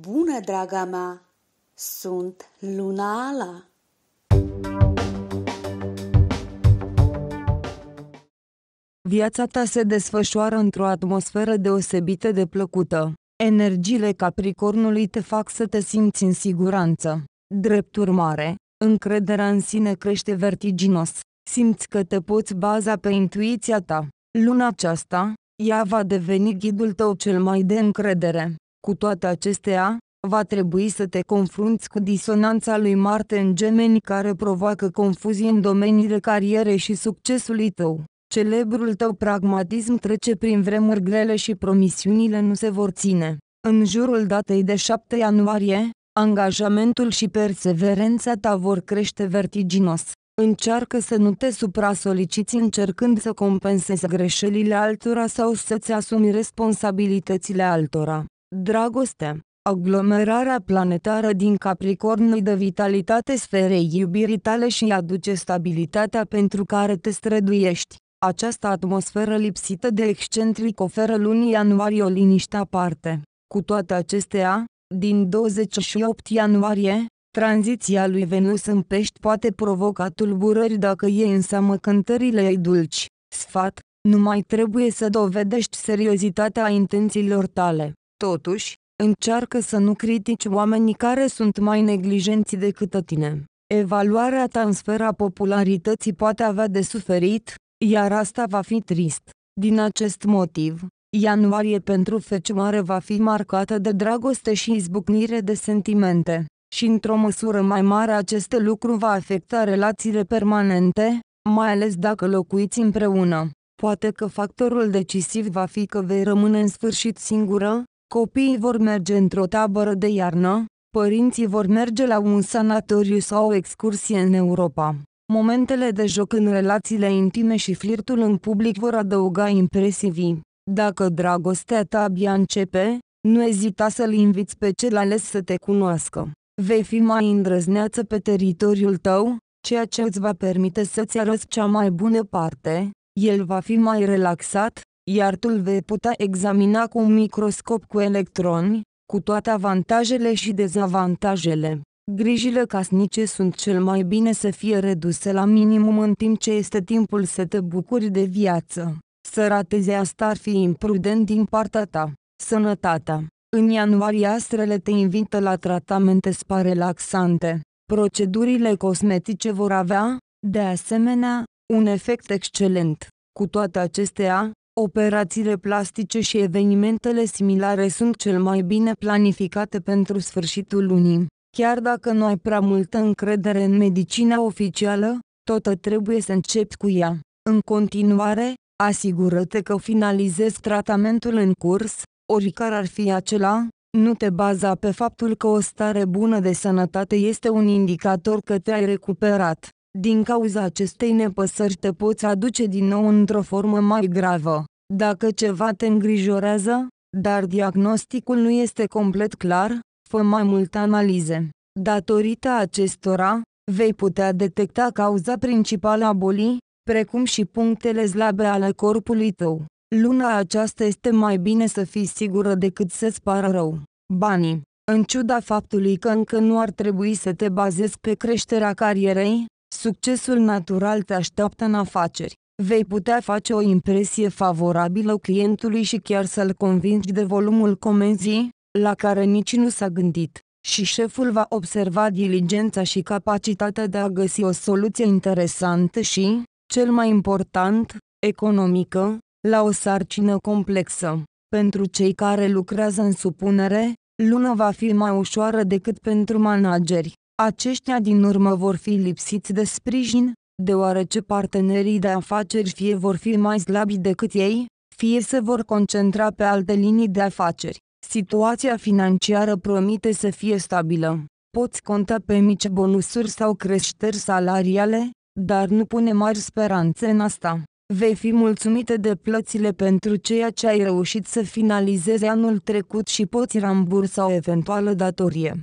Bună, draga mea! Sunt Luna Ala! Viața ta se desfășoară într-o atmosferă deosebită de plăcută. Energiile Capricornului te fac să te simți în siguranță. Drept urmare, încrederea în sine crește vertiginos. Simți că te poți baza pe intuiția ta. Luna aceasta, ea va deveni ghidul tău cel mai de încredere. Cu toate acestea, va trebui să te confrunți cu disonanța lui Marte în gemeni care provoacă confuzii în domeniile cariere și succesului tău. Celebrul tău pragmatism trece prin vremuri grele și promisiunile nu se vor ține. În jurul datei de 7 ianuarie, angajamentul și perseverența ta vor crește vertiginos. Încearcă să nu te supra-soliciți încercând să compensezi greșelile altora sau să-ți asumi responsabilitățile altora. Dragoste, aglomerarea planetară din Capricorn îi dă vitalitate sferei iubirii tale și aduce stabilitatea pentru care te străduiești. Această atmosferă lipsită de excentric oferă lunii ianuarie o liniște aparte. Cu toate acestea, din 28 ianuarie, tranziția lui Venus în pești poate provoca tulburări dacă e în seamă cântările ei dulci. Sfat, nu mai trebuie să dovedești seriozitatea intențiilor tale. Totuși, încearcă să nu critici oamenii care sunt mai neglijenți decât tine. Evaluarea ta în sfera popularității poate avea de suferit, iar asta va fi trist. Din acest motiv, ianuarie pentru fecioare va fi marcată de dragoste și izbucnire de sentimente, și într-o măsură mai mare acest lucru va afecta relațiile permanente, mai ales dacă locuiți împreună. Poate că factorul decisiv va fi că vei rămâne în sfârșit singură, Copiii vor merge într-o tabără de iarnă, părinții vor merge la un sanatoriu sau o excursie în Europa. Momentele de joc în relațiile intime și flirtul în public vor adăuga impresivi. Dacă dragostea ta abia începe, nu ezita să-l inviți pe cel ales să te cunoască. Vei fi mai îndrăzneață pe teritoriul tău, ceea ce îți va permite să-ți arăți cea mai bună parte, el va fi mai relaxat, iar tu îl vei putea examina cu un microscop cu electroni, cu toate avantajele și dezavantajele. Grijile casnice sunt cel mai bine să fie reduse la minimum în timp ce este timpul să te bucuri de viață. Să ratezi asta ar fi imprudent din partea ta. Sănătatea În ianuarie astrele te invită la tratamente spa-relaxante. Procedurile cosmetice vor avea, de asemenea, un efect excelent. Cu toate acestea, Operațiile plastice și evenimentele similare sunt cel mai bine planificate pentru sfârșitul lunii. Chiar dacă nu ai prea multă încredere în medicina oficială, tot trebuie să începi cu ea. În continuare, asigură-te că finalizezi tratamentul în curs, oricare ar fi acela, nu te baza pe faptul că o stare bună de sănătate este un indicator că te-ai recuperat. Din cauza acestei nepăsări te poți aduce din nou într-o formă mai gravă. Dacă ceva te îngrijorează, dar diagnosticul nu este complet clar, fă mai multe analize. Datorită acestora, vei putea detecta cauza principală a bolii, precum și punctele slabe ale corpului tău. Luna aceasta este mai bine să fii sigură decât să-ți pară rău. Banii în ciuda faptului că încă nu ar trebui să te bazezi pe creșterea carierei, Succesul natural te așteaptă în afaceri. Vei putea face o impresie favorabilă clientului și chiar să-l convingi de volumul comenzii, la care nici nu s-a gândit, și șeful va observa diligența și capacitatea de a găsi o soluție interesantă și, cel mai important, economică, la o sarcină complexă. Pentru cei care lucrează în supunere, luna va fi mai ușoară decât pentru manageri aceștia din urmă vor fi lipsiți de sprijin, deoarece partenerii de afaceri fie vor fi mai slabi decât ei, fie se vor concentra pe alte linii de afaceri. Situația financiară promite să fie stabilă. Poți conta pe mici bonusuri sau creșteri salariale, dar nu pune mari speranțe în asta. Vei fi mulțumită de plățile pentru ceea ce ai reușit să finalizezi anul trecut și poți rambursa o eventuală datorie.